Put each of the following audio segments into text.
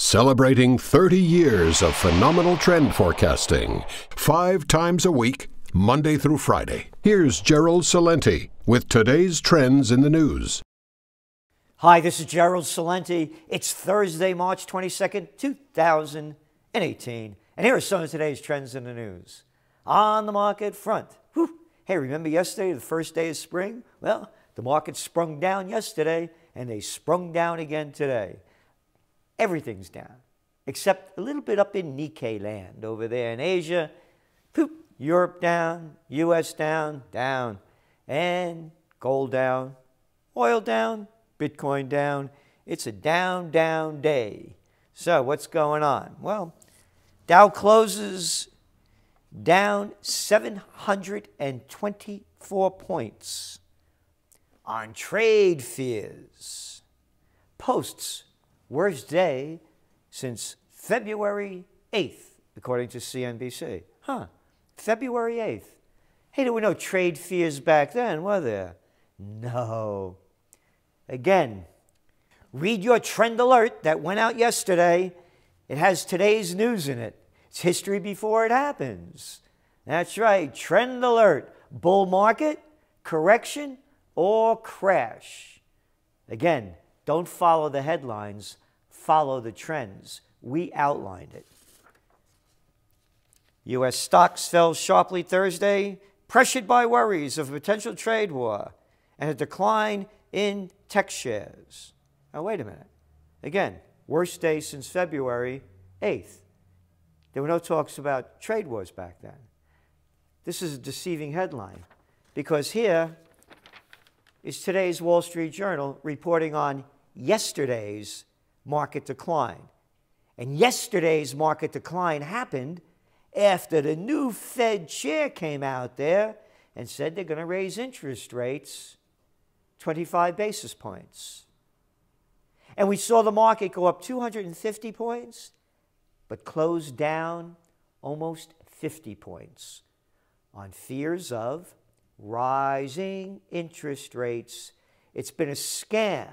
Celebrating 30 years of phenomenal trend forecasting, five times a week, Monday through Friday. Here's Gerald Salenti with today's trends in the news. Hi, this is Gerald Salenti. It's Thursday, March 22nd, 2018. And here are some of today's trends in the news. On the market front, whew, hey, remember yesterday, the first day of spring? Well, the market sprung down yesterday and they sprung down again today everything's down, except a little bit up in Nikkei land over there in Asia. Poop, Europe down, US down, down, and gold down, oil down, Bitcoin down. It's a down, down day. So what's going on? Well, Dow closes down 724 points on trade fears. Posts worst day since February 8th, according to CNBC. Huh, February 8th. Hey, there were no trade fears back then, were there? No. Again, read your trend alert that went out yesterday. It has today's news in it. It's history before it happens. That's right, trend alert. Bull market, correction, or crash. Again, don't follow the headlines, follow the trends. We outlined it. U.S. stocks fell sharply Thursday, pressured by worries of a potential trade war and a decline in tech shares. Now, wait a minute. Again, worst day since February 8th. There were no talks about trade wars back then. This is a deceiving headline because here is today's Wall Street Journal reporting on yesterday's market decline. And yesterday's market decline happened after the new Fed chair came out there and said they're going to raise interest rates 25 basis points. And we saw the market go up 250 points, but close down almost 50 points on fears of rising interest rates. It's been a scam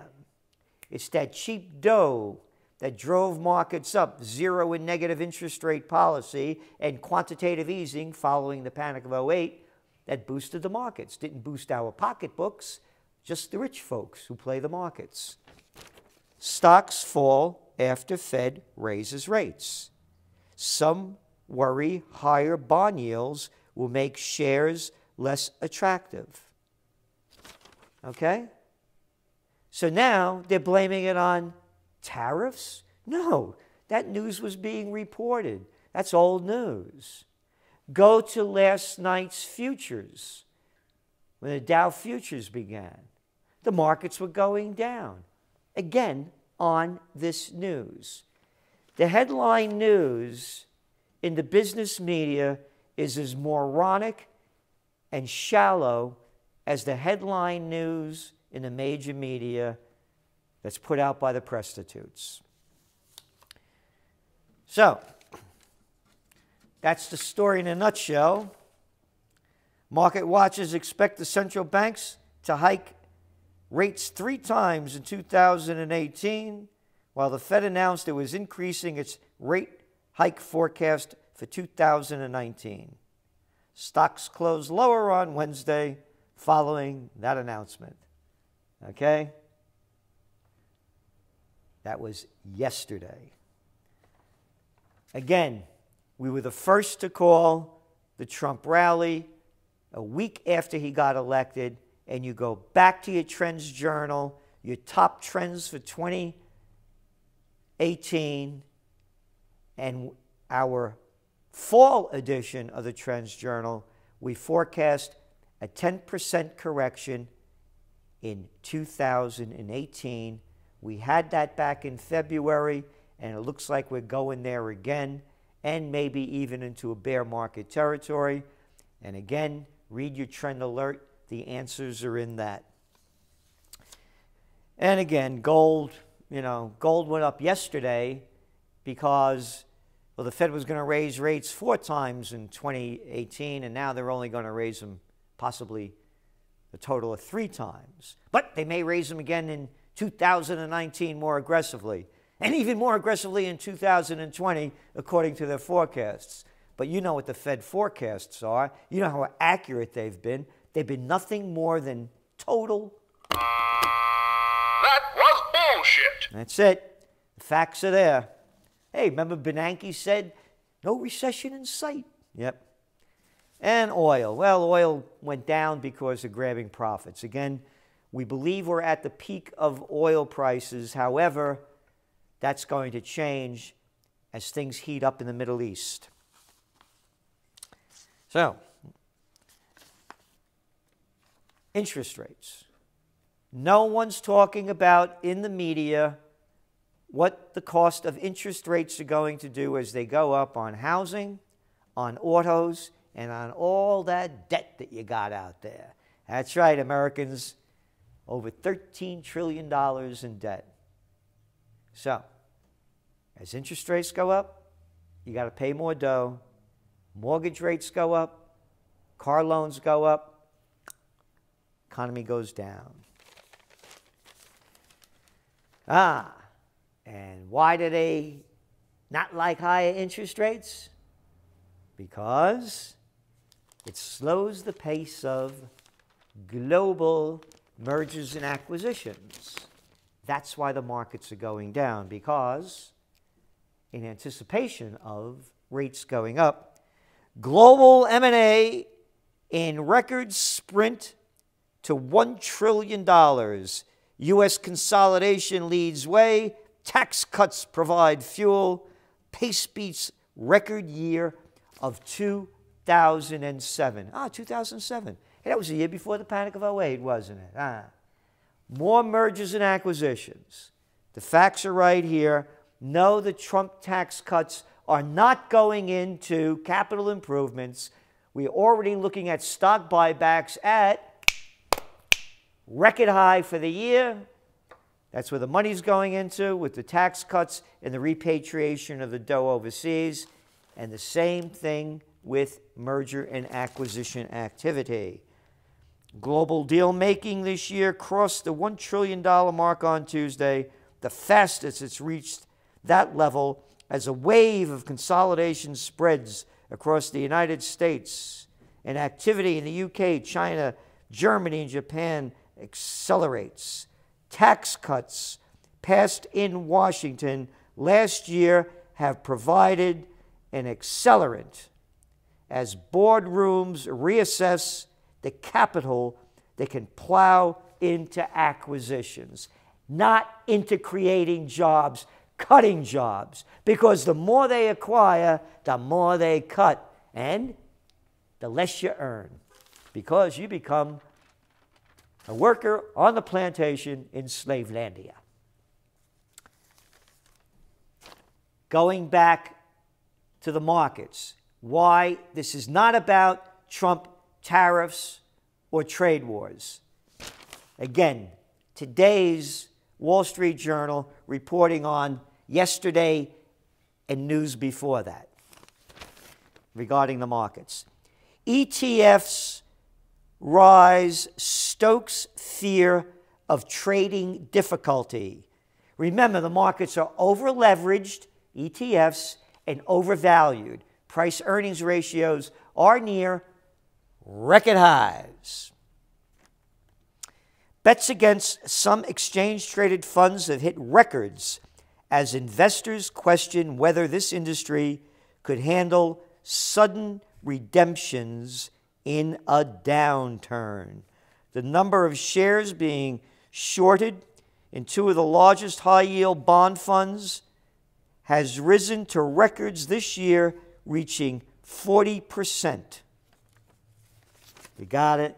it's that cheap dough that drove markets up, zero and negative interest rate policy and quantitative easing following the panic of 08 that boosted the markets. Didn't boost our pocketbooks, just the rich folks who play the markets. Stocks fall after Fed raises rates. Some worry higher bond yields will make shares less attractive. Okay? So now they're blaming it on tariffs? No, that news was being reported. That's old news. Go to last night's futures when the Dow futures began. The markets were going down. Again, on this news. The headline news in the business media is as moronic and shallow as the headline news in the major media that's put out by the prostitutes. So, that's the story in a nutshell. Market watchers expect the central banks to hike rates three times in 2018, while the Fed announced it was increasing its rate hike forecast for 2019. Stocks closed lower on Wednesday following that announcement. Okay? That was yesterday. Again, we were the first to call the Trump rally a week after he got elected, and you go back to your trends journal, your top trends for 2018, and our fall edition of the trends journal, we forecast a 10% correction in 2018. We had that back in February, and it looks like we're going there again and maybe even into a bear market territory. And again, read your trend alert. The answers are in that. And again, gold, you know, gold went up yesterday because, well, the Fed was going to raise rates four times in 2018, and now they're only going to raise them possibly a total of three times. But they may raise them again in 2019 more aggressively, and even more aggressively in 2020, according to their forecasts. But you know what the Fed forecasts are. You know how accurate they've been. They've been nothing more than total. That was bullshit. That's it. The facts are there. Hey, remember Bernanke said, no recession in sight. Yep, and oil. Well, oil went down because of grabbing profits. Again, we believe we're at the peak of oil prices. However, that's going to change as things heat up in the Middle East. So, interest rates. No one's talking about in the media what the cost of interest rates are going to do as they go up on housing, on autos, and on all that debt that you got out there. That's right, Americans, over $13 trillion in debt. So, as interest rates go up, you got to pay more dough. Mortgage rates go up, car loans go up, economy goes down. Ah, and why do they not like higher interest rates? Because it slows the pace of global mergers and acquisitions. That's why the markets are going down, because in anticipation of rates going up, global M&A in record sprint to $1 trillion. U.S. consolidation leads way. Tax cuts provide fuel. Pace beats record year of 2 2007. Ah, 2007. Hey, that was the year before the Panic of 08, wasn't it? Ah. More mergers and acquisitions. The facts are right here. No, the Trump tax cuts are not going into capital improvements. We're already looking at stock buybacks at record high for the year. That's where the money's going into with the tax cuts and the repatriation of the dough overseas. And the same thing with merger and acquisition activity. Global deal making this year crossed the $1 trillion mark on Tuesday, the fastest it's reached that level as a wave of consolidation spreads across the United States and activity in the UK, China, Germany, and Japan accelerates. Tax cuts passed in Washington last year have provided an accelerant as boardrooms reassess the capital they can plow into acquisitions, not into creating jobs, cutting jobs, because the more they acquire, the more they cut, and the less you earn, because you become a worker on the plantation in Slavelandia. Going back to the markets, why this is not about Trump tariffs or trade wars. Again, today's Wall Street Journal reporting on yesterday and news before that regarding the markets. ETFs rise stokes fear of trading difficulty. Remember, the markets are overleveraged, ETFs, and overvalued price earnings ratios are near record highs. Bets against some exchange traded funds have hit records as investors question whether this industry could handle sudden redemptions in a downturn. The number of shares being shorted in two of the largest high yield bond funds has risen to records this year reaching 40%. You got it?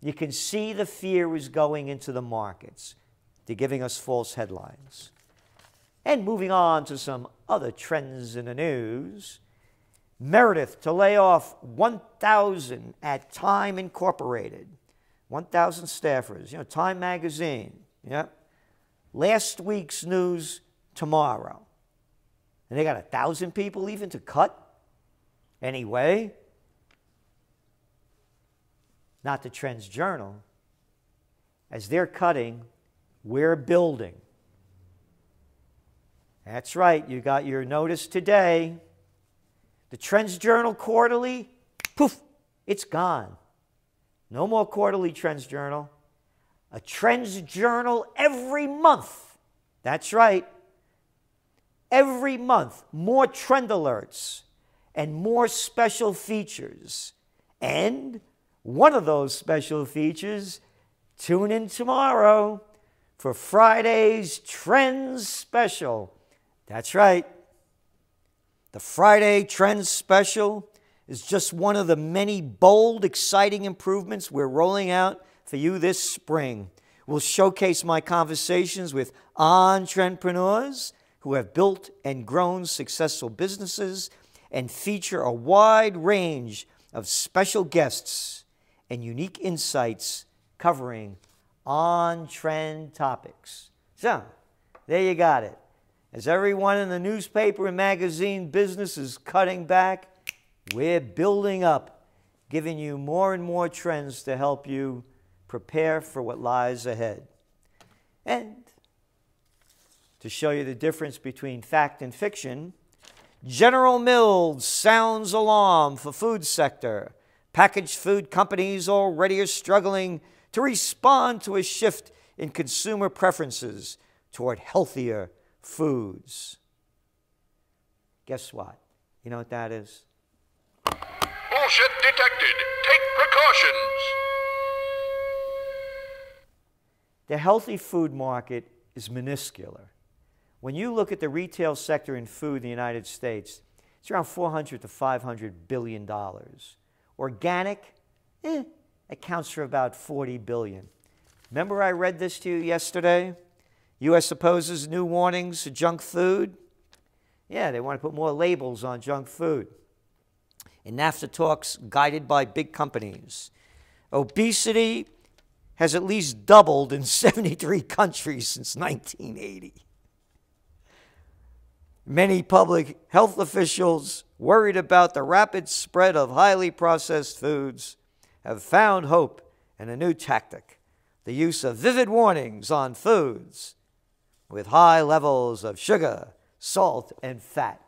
You can see the fear is going into the markets. They're giving us false headlines. And moving on to some other trends in the news. Meredith to lay off 1,000 at Time Incorporated, 1,000 staffers. You know, Time Magazine. Yep. Last week's news tomorrow. And they got a thousand people even to cut anyway. Not the Trends Journal. As they're cutting, we're building. That's right, you got your notice today. The Trends Journal quarterly, poof, it's gone. No more quarterly Trends Journal. A Trends Journal every month. That's right every month more trend alerts and more special features. And one of those special features, tune in tomorrow for Friday's Trends Special. That's right. The Friday Trends Special is just one of the many bold, exciting improvements we're rolling out for you this spring. We'll showcase my conversations with entrepreneurs who have built and grown successful businesses and feature a wide range of special guests and unique insights covering on trend topics. So, there you got it. As everyone in the newspaper and magazine business is cutting back, we're building up, giving you more and more trends to help you prepare for what lies ahead. And to show you the difference between fact and fiction, General Mills sounds alarm for food sector. Packaged food companies already are struggling to respond to a shift in consumer preferences toward healthier foods. Guess what? You know what that is? Bullshit detected. Take precautions. The healthy food market is minuscule. When you look at the retail sector in food in the United States, it's around 400 to 500 billion dollars. Organic eh, accounts for about 40 billion. Remember I read this to you yesterday? US opposes new warnings to junk food. Yeah, they want to put more labels on junk food. And NAFTA talks guided by big companies. Obesity has at least doubled in 73 countries since 1980. Many public health officials worried about the rapid spread of highly processed foods have found hope in a new tactic the use of vivid warnings on foods with high levels of sugar, salt, and fat.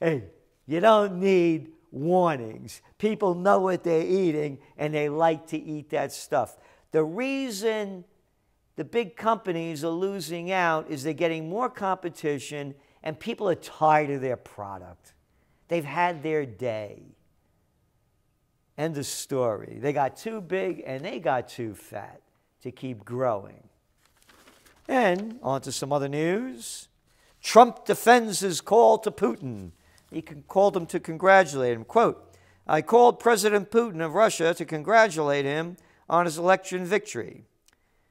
Hey, you don't need warnings. People know what they're eating and they like to eat that stuff. The reason the big companies are losing out is they're getting more competition and people are tired of their product. They've had their day. End of story. They got too big and they got too fat to keep growing. And on to some other news. Trump defends his call to Putin. He called him to congratulate him. Quote, I called President Putin of Russia to congratulate him on his election victory.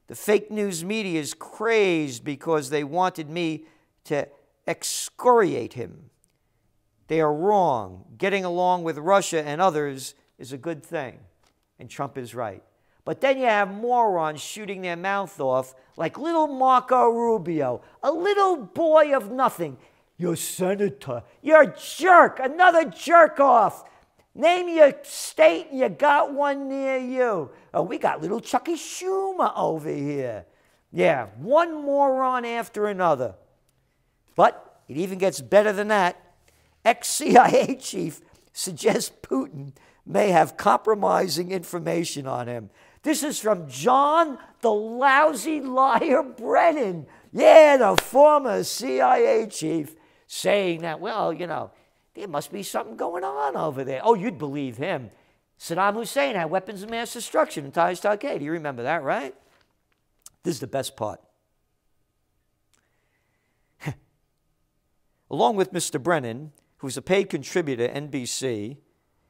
The fake news media is crazed because they wanted me to excoriate him. They are wrong. Getting along with Russia and others is a good thing. And Trump is right. But then you have morons shooting their mouth off, like little Marco Rubio, a little boy of nothing. Your senator. You're a jerk. Another jerk off. Name your state and you got one near you. Oh, we got little Chucky Schumer over here. Yeah, one moron after another. But it even gets better than that. Ex CIA chief suggests Putin may have compromising information on him. This is from John the lousy liar Brennan. Yeah, the former CIA chief saying that, well, you know, there must be something going on over there. Oh, you'd believe him. Saddam Hussein had weapons of mass destruction in Taj Do You remember that, right? This is the best part. along with Mr. Brennan, who's a paid contributor NBC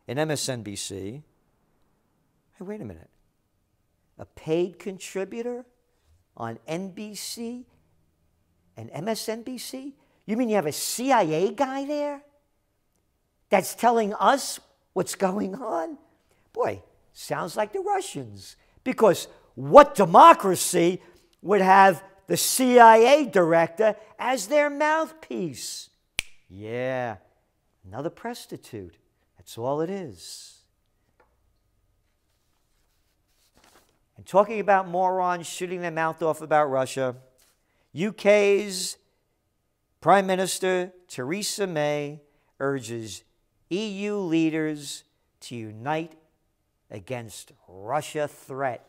and MSNBC. Hey, wait a minute. A paid contributor on NBC and MSNBC? You mean you have a CIA guy there that's telling us what's going on? Boy, sounds like the Russians. Because what democracy would have the CIA director, as their mouthpiece. Yeah, another prostitute. That's all it is. And talking about morons shooting their mouth off about Russia, UK's Prime Minister Theresa May urges EU leaders to unite against Russia threat.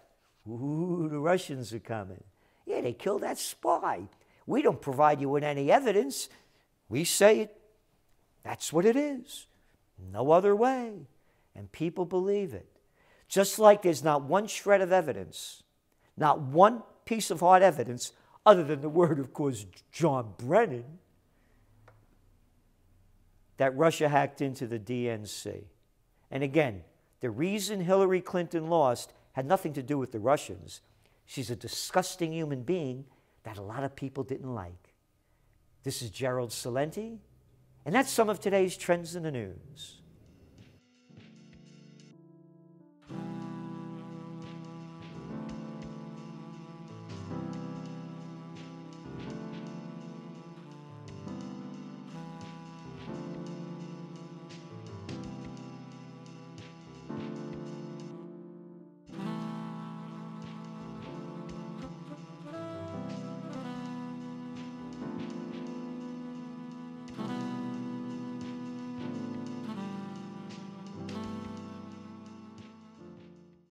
Ooh, the Russians are coming. Yeah, they killed that spy. We don't provide you with any evidence. We say it. That's what it is. No other way. And people believe it. Just like there's not one shred of evidence, not one piece of hard evidence, other than the word, of course, John Brennan, that Russia hacked into the DNC. And again, the reason Hillary Clinton lost had nothing to do with the Russians. She's a disgusting human being that a lot of people didn't like. This is Gerald Salenti, and that's some of today's trends in the news.